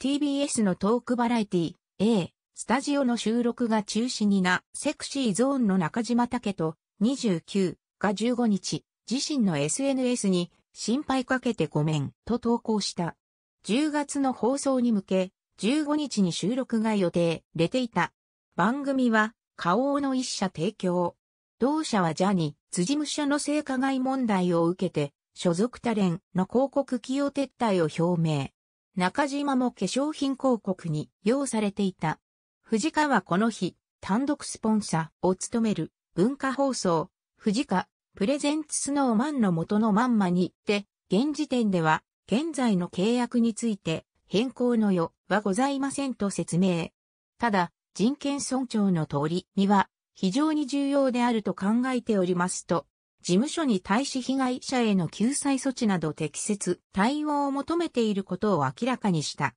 TBS のトークバラエティ A スタジオの収録が中止にな、セクシーゾーンの中島武と29が15日、自身の SNS に心配かけてごめんと投稿した。10月の放送に向け、15日に収録が予定、出ていた。番組は、花王の一社提供。同社はジャニ、辻務所の性加害問題を受けて、所属タレンの広告起用撤退を表明。中島も化粧品広告に用されていた。藤川はこの日、単独スポンサーを務める文化放送、藤川プレゼンツスノーマンの元のまんまにって、現時点では現在の契約について変更の余はございませんと説明。ただ、人権尊重の通りには非常に重要であると考えておりますと事務所に対し被害者への救済措置など適切対応を求めていることを明らかにした。